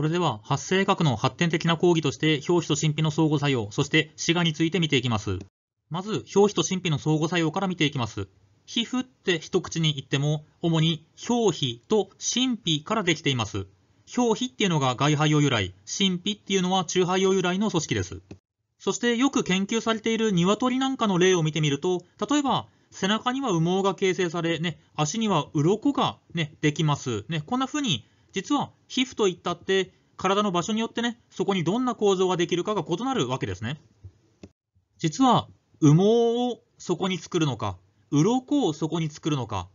それでは、発生学の発展的な講義として、表皮と神秘の相互作用、そして死がについて見ていきます。まず、表皮と神秘の相互作用から見ていきます。皮膚って一口に言っても、主に表皮と神秘からできています。表皮っていうのが外肺葉由来、神秘っていうのは中肺用由来の組織です。そしてよく研究されている鶏なんかの例を見てみると、例えば背中には羽毛が形成され、ね、足には鱗が、ね、できます、ね。こんな風に実は皮膚といったって体の場所によってね、そこにどんな構造ができるかが異なるわけですね。実は羽毛をそこに作るのか、鱗をそこに作るのか、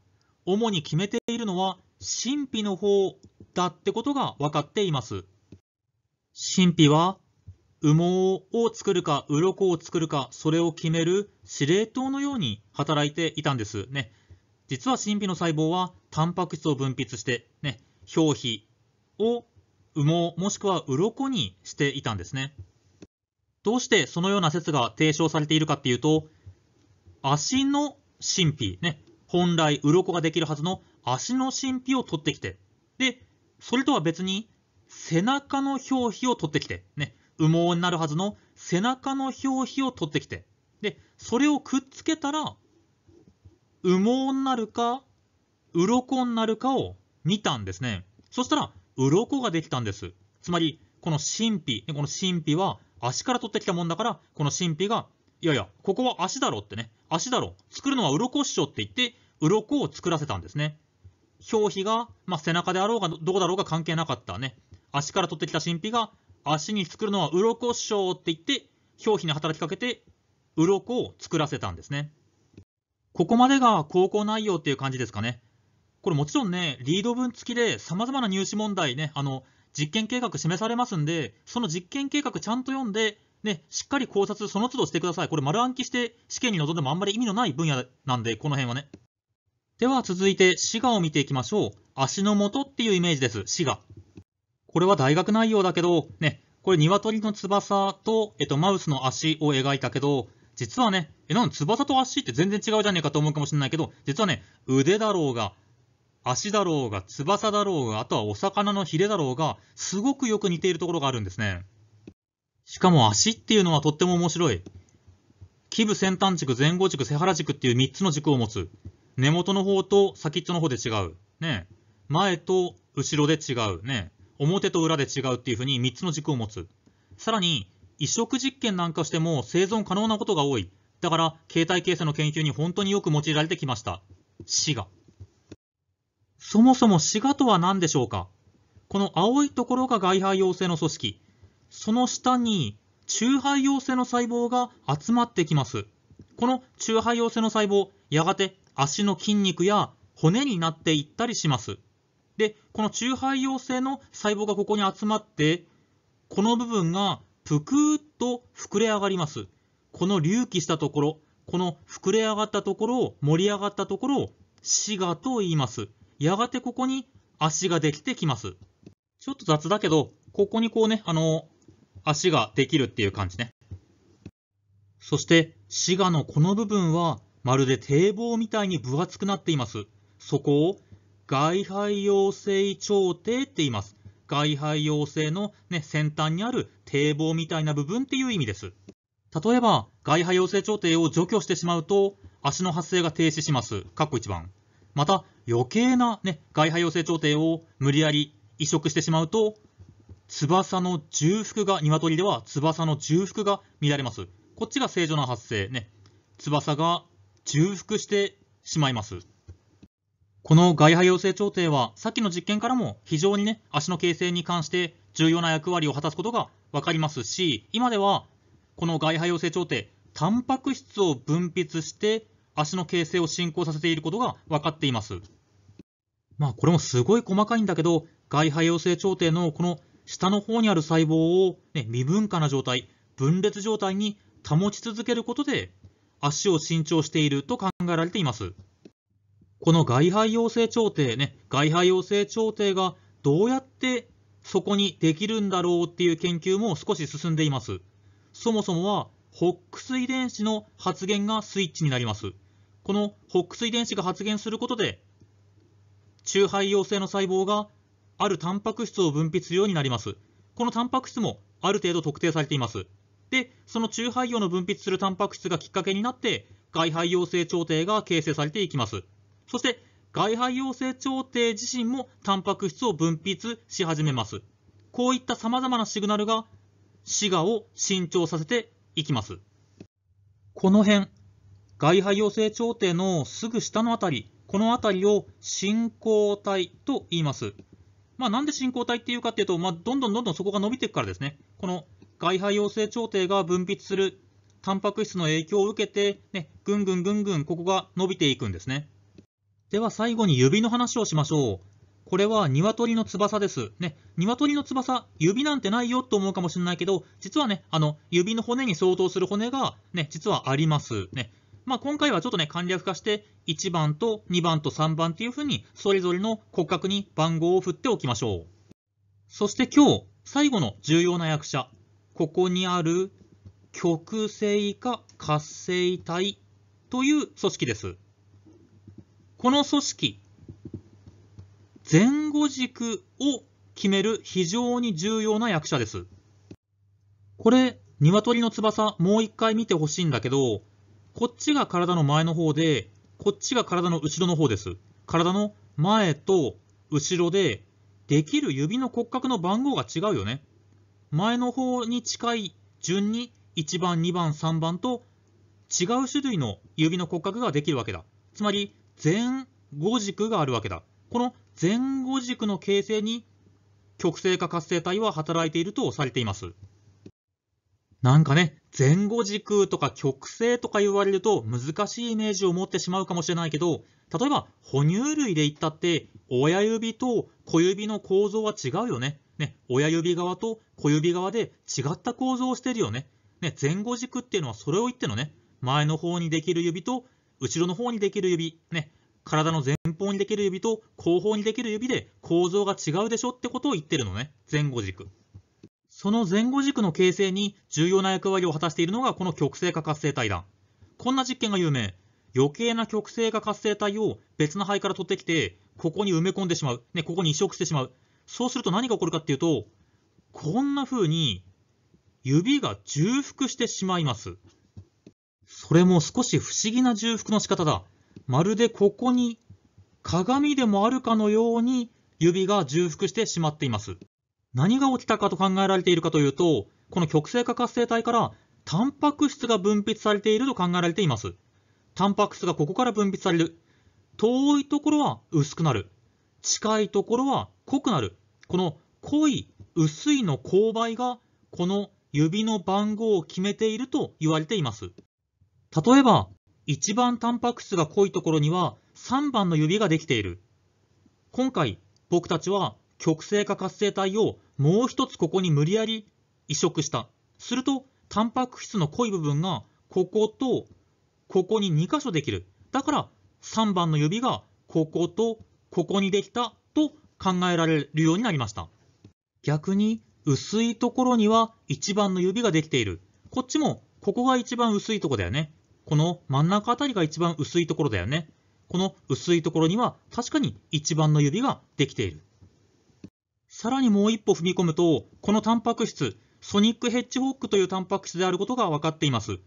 主に決めているのは神秘の方だってことが分かっています。神秘は羽毛を作るか鱗を作るかそれを決める司令塔のように働いていたんですね。実は神秘の細胞はタンパク質を分泌して、ね、表皮を羽毛もしくは鱗にしていたんですね。どうしてそのような説が提唱されているかっていうと、足の神秘、ね、本来鱗ができるはずの足の神秘を取ってきて、で、それとは別に背中の表皮を取ってきて、ね、羽毛になるはずの背中の表皮を取ってきて、で、それをくっつけたら、羽毛になるか、鱗になるかを見たんですね。そしたら、鱗ができたんです。つまり、この神秘、この神秘は足から取ってきたもんだから、この神秘が、いやいや、ここは足だろってね、足だろ、作るのは鱗師匠って言って、鱗を作らせたんですね。表皮が、まあ、背中であろうがどこだろうが関係なかったね。足から取ってきた神秘が、足に作るのは鱗師匠って言って、表皮に働きかけて、鱗を作らせたんですね。ここまでが高校内容っていう感じですかね。これもちろんね、リード文付きでさまざまな入試問題ね、あの、実験計画示されますんで、その実験計画ちゃんと読んで、ね、しっかり考察、その都度してください。これ丸暗記して試験に臨んでもあんまり意味のない分野なんで、この辺はね。では続いて、滋賀を見ていきましょう。足の元っていうイメージです、滋賀。これは大学内容だけど、ね、これ鶏の翼と、えっと、マウスの足を描いたけど、実はね、え、なん翼と足って全然違うじゃねえかと思うかもしれないけど、実はね、腕だろうが、足だろうが翼だろうがあとはお魚のヒレだろうがすごくよく似ているところがあるんですねしかも足っていうのはとっても面白い基部先端軸前後軸背原軸っていう3つの軸を持つ根元の方と先っちょの方で違うね前と後ろで違うね表と裏で違うっていうふうに3つの軸を持つさらに移植実験なんかしても生存可能なことが多いだから、携帯形成の研究に本当によく用いられてきました。死が。そもそも滋賀とは何でしょうかこの青いところが外肺陽性の組織。その下に中肺陽性の細胞が集まってきます。この中肺陽性の細胞、やがて足の筋肉や骨になっていったりします。で、この中肺陽性の細胞がここに集まって、この部分がぷくーっと膨れ上がります。この隆起したところ、この膨れ上がったところを、盛り上がったところを、滋賀と言います。やがてここに足ができてきます。ちょっと雑だけど、ここにこうね、あの、足ができるっていう感じね。そして、滋賀のこの部分は、まるで堤防みたいに分厚くなっています。そこを、外廃用性調停って言います。外廃用性の、ね、先端にある堤防みたいな部分っていう意味です。例えば、外廃用性調停を除去してしまうと、足の発生が停止します。括弧1番。また余計な、ね、外派養成調停を無理やり移植してしまうと翼の重複が鶏では翼の重複が乱れますこっちが正常な発生ね翼が重複してしまいますこの外派養成調停はさっきの実験からも非常にね足の形成に関して重要な役割を果たすことが分かりますし今ではこの外派養成調停タンパク質を分泌して足の形成を進行させていることが分かっています。まあこれもすごい細かいんだけど、外肺陽性調停のこの下の方にある細胞を、ね、未分化な状態、分裂状態に保ち続けることで、足を伸長していると考えられています。この外肺陽性調停ね、外肺陽性調停がどうやってそこにできるんだろうっていう研究も少し進んでいます。そもそもは、ホックス遺伝子の発現がスイッチになります。このックス遺伝子が発現することで、中肺陽性の細胞があるタンパク質を分泌するようになります。このタンパク質もある程度特定されています。で、その中肺陽の分泌するタンパク質がきっかけになって、外肺陽性調停が形成されていきます。そして、外肺陽性調停自身もタンパク質を分泌し始めます。こういった様々なシグナルが、滋賀を伸長させていきます。この辺、外派行性調停のすぐ下の辺り、この辺りを進行体と言います。まあ、なんで進行体っていうかっていうと、まあ、どんどんどんどんそこが伸びていくからですね、この外派陽性調停が分泌するタンパク質の影響を受けて、ね、ぐんぐんぐんぐんここが伸びていくんですね。では最後に指の話をしましょう。これは鶏の翼です。ね、鶏の翼、指なんてないよと思うかもしれないけど、実はね、あの指の骨に相当する骨が、ね、実はあります。ね、まあ、今回はちょっとね、簡略化して、1番と2番と3番っていうふうに、それぞれの骨格に番号を振っておきましょう。そして今日、最後の重要な役者。ここにある、極性化活性体という組織です。この組織、前後軸を決める非常に重要な役者です。これ、鶏の翼もう一回見てほしいんだけど、こっちが体の前の方で、こっちが体の後ろの方です。体の前と後ろで、できる指の骨格の番号が違うよね。前の方に近い順に1番、2番、3番と違う種類の指の骨格ができるわけだ。つまり前後軸があるわけだ。この前後軸の形成に極性化活性体は働いているとされています。なんかね、前後軸とか曲線とか言われると難しいイメージを持ってしまうかもしれないけど、例えば哺乳類で言ったって親指と小指の構造は違うよね。ね、親指側と小指側で違った構造をしてるよね。ね、前後軸っていうのはそれを言ってのね。前の方にできる指と後ろの方にできる指。ね、体の前方にできる指と後方にできる指で構造が違うでしょってことを言ってるのね。前後軸。その前後軸の形成に重要な役割を果たしているのがこの極性化活性体だ。こんな実験が有名。余計な極性化活性体を別の肺から取ってきて、ここに埋め込んでしまう。ね、ここに移植してしまう。そうすると何が起こるかっていうと、こんな風に指が重複してしまいます。それも少し不思議な重複の仕方だ。まるでここに鏡でもあるかのように指が重複してしまっています。何が起きたかと考えられているかというと、この極性化活性体からタンパク質が分泌されていると考えられています。タンパク質がここから分泌される。遠いところは薄くなる。近いところは濃くなる。この濃い、薄いの勾配が、この指の番号を決めていると言われています。例えば、一番タンパク質が濃いところには3番の指ができている。今回、僕たちは極性化活性体をもう一つここに無理やり移植した。すると、タンパク質の濃い部分が、こことここに2箇所できる。だから、3番の指が、こことここにできたと考えられるようになりました。逆に、薄いところには1番の指ができている。こっちも、ここが一番薄いとこだよね。この真ん中あたりが一番薄いところだよね。この薄いところには確かに1番の指ができている。さらにもう一歩踏み込むと、このタンパク質、ソニックヘッジホックというタンパク質であることが分かっています。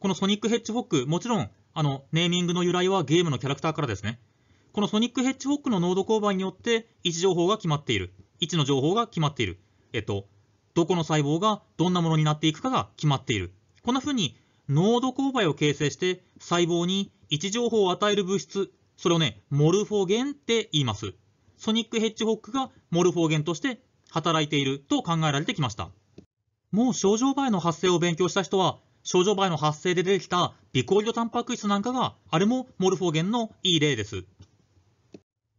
このソニックヘッジホック、もちろん、あの、ネーミングの由来はゲームのキャラクターからですね。このソニックヘッジホックの濃度勾配によって位置情報が決まっている。位置の情報が決まっている。えっと、どこの細胞がどんなものになっていくかが決まっている。こんな風に濃度勾配を形成して細胞に位置情報を与える物質、それをね、モルフォゲンって言います。ソニック・ヘッジホックがモルフォーゲンとして働いていると考えられてきました。もう症状バの発生を勉強した人は、症状バの発生で出てきたビコイドタンパク質なんかが、あれもモルフォーゲンのいい例です。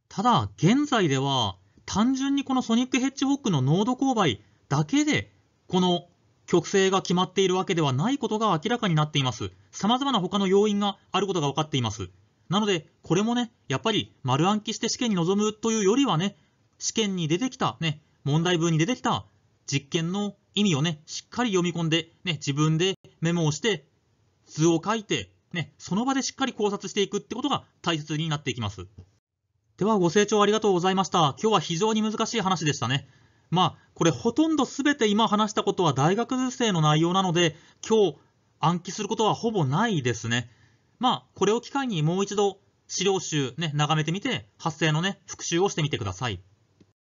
ただ、現在では、単純にこのソニックヘッジホックの濃度勾配だけで、この極性が決まっているわけではないことが明らかになっています。様々な他の要因があることが分かっています。なので、これもね、やっぱり丸暗記して試験に臨むというよりはね、試験に出てきた、ね、問題文に出てきた実験の意味をね、しっかり読み込んで、ね、自分でメモをして、図を書いて、ね、その場でしっかり考察していくってことが大切になっていきます。では、ご清聴ありがとうございました。今日は非常に難しい話でしたね。まあ、これほとんど全て今話したことは大学生の内容なので、今日暗記することはほぼないですね。まあ、これを機会にもう一度資料集ね、眺めてみて、発生のね、復習をしてみてください。